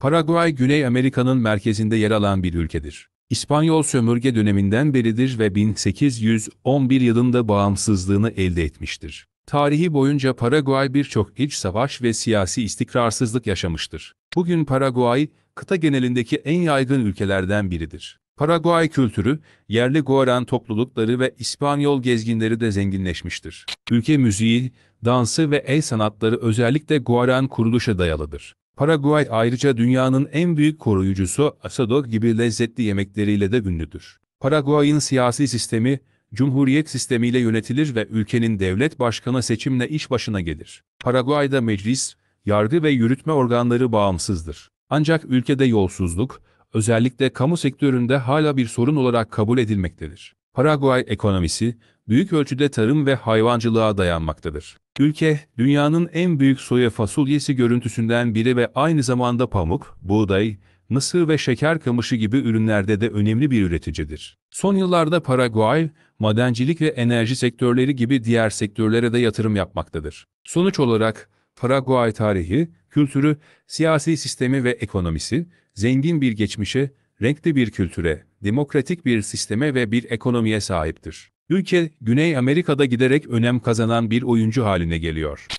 Paraguay, Güney Amerika'nın merkezinde yer alan bir ülkedir. İspanyol sömürge döneminden beridir ve 1811 yılında bağımsızlığını elde etmiştir. Tarihi boyunca Paraguay birçok iç savaş ve siyasi istikrarsızlık yaşamıştır. Bugün Paraguay, kıta genelindeki en yaygın ülkelerden biridir. Paraguay kültürü, yerli Guaran toplulukları ve İspanyol gezginleri de zenginleşmiştir. Ülke müziği, dansı ve el sanatları özellikle Guaran kuruluşa dayalıdır. Paraguay ayrıca dünyanın en büyük koruyucusu asado gibi lezzetli yemekleriyle de ünlüdür. Paraguay'ın siyasi sistemi, cumhuriyet sistemiyle yönetilir ve ülkenin devlet başkanı seçimle iş başına gelir. Paraguay'da meclis, yargı ve yürütme organları bağımsızdır. Ancak ülkede yolsuzluk, özellikle kamu sektöründe hala bir sorun olarak kabul edilmektedir. Paraguay ekonomisi, büyük ölçüde tarım ve hayvancılığa dayanmaktadır. Ülke, dünyanın en büyük soya fasulyesi görüntüsünden biri ve aynı zamanda pamuk, buğday, mısır ve şeker kamışı gibi ürünlerde de önemli bir üreticidir. Son yıllarda Paraguay, madencilik ve enerji sektörleri gibi diğer sektörlere de yatırım yapmaktadır. Sonuç olarak, Paraguay tarihi, kültürü, siyasi sistemi ve ekonomisi, zengin bir geçmişe, renkli bir kültüre, demokratik bir sisteme ve bir ekonomiye sahiptir. Ülke, Güney Amerika'da giderek önem kazanan bir oyuncu haline geliyor.